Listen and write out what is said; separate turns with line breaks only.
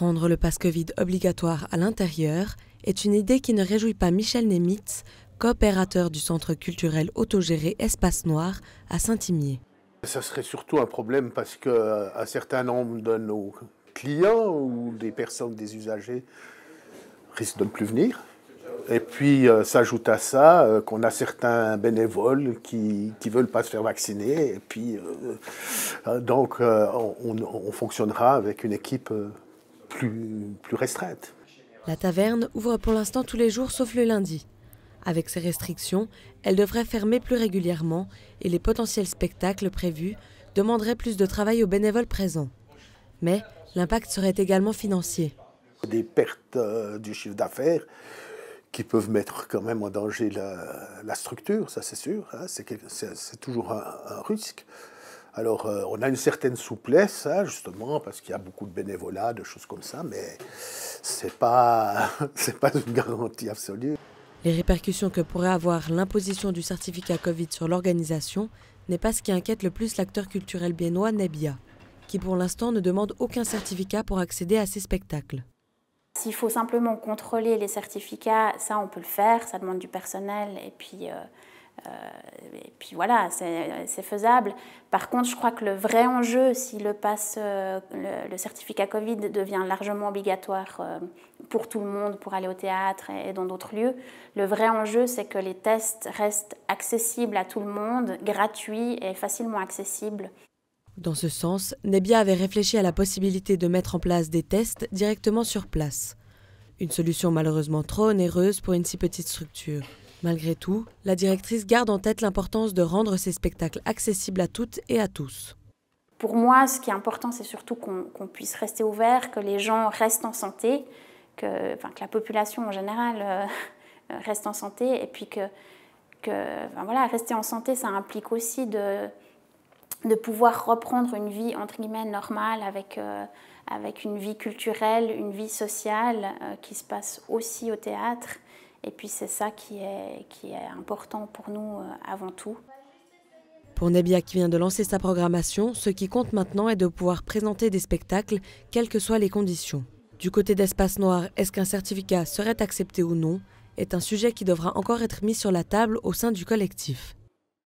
Rendre le passe Covid obligatoire à l'intérieur est une idée qui ne réjouit pas Michel Nemitz, coopérateur du centre culturel autogéré Espace Noir à Saint-Imier.
Ça serait surtout un problème parce qu'un euh, certain nombre de nos clients ou des personnes, des usagers risquent de ne plus venir. Et puis euh, s'ajoute à ça euh, qu'on a certains bénévoles qui ne veulent pas se faire vacciner. Et puis, donc, on, on, fonctionnera avec une équipe plus, restreinte.
La taverne ouvre pour l'instant tous les jours sauf le lundi. Avec ces restrictions, elle devrait fermer plus régulièrement et les potentiels spectacles prévus demanderaient plus de travail aux bénévoles présents. Mais l'impact serait également financier.
Des pertes euh, du chiffre d'affaires qui peuvent mettre quand même en danger la, structure, ça c'est sûr, hein. c'est toujours un risque. Alors, euh, on a une certaine souplesse, hein, justement, parce qu'il y a beaucoup de bénévolat, de choses comme ça, mais ce n'est pas, pas une garantie absolue.
Les répercussions que pourrait avoir l'imposition du certificat Covid sur l'organisation n'est pas ce qui inquiète le plus l'acteur culturel biennois Nebia, qui pour l'instant ne demande aucun certificat pour accéder à ses spectacles.
S'il faut simplement contrôler les certificats, ça on peut le faire, ça demande du personnel et puis euh, euh, et puis voilà, c'est faisable. Par contre, je crois que le vrai enjeu, si le euh, le, certificat Covid devient largement obligatoire euh, pour tout le monde, pour aller au théâtre et, dans d'autres lieux, le vrai enjeu, c'est que les tests restent accessibles à tout le monde, gratuits et facilement accessibles.
Dans ce sens, Nebia avait réfléchi à la possibilité de mettre en place des tests directement sur place. Une solution malheureusement trop onéreuse pour une si petite structure. Malgré tout, la directrice garde en tête l'importance de rendre ces spectacles accessibles à toutes et à tous.
Pour moi, ce qui est important, c'est surtout qu'on puisse rester ouvert, que les gens restent en santé, que, la population en général euh, reste en santé, et puis que, rester en santé, ça implique aussi de, pouvoir reprendre une vie entre guillemets normale avec, euh, une vie culturelle, une vie sociale euh, qui se passe aussi au théâtre. Et puis c'est ça qui est, qui est important pour nous euh, avant tout.
Pour Nebia qui vient de lancer sa programmation, ce qui compte maintenant est de pouvoir présenter des spectacles, quelles que soient les conditions. Du côté d'Espace Noir, est-ce qu'un certificat serait accepté ou non est un sujet qui devra encore être mis sur la table au sein du collectif.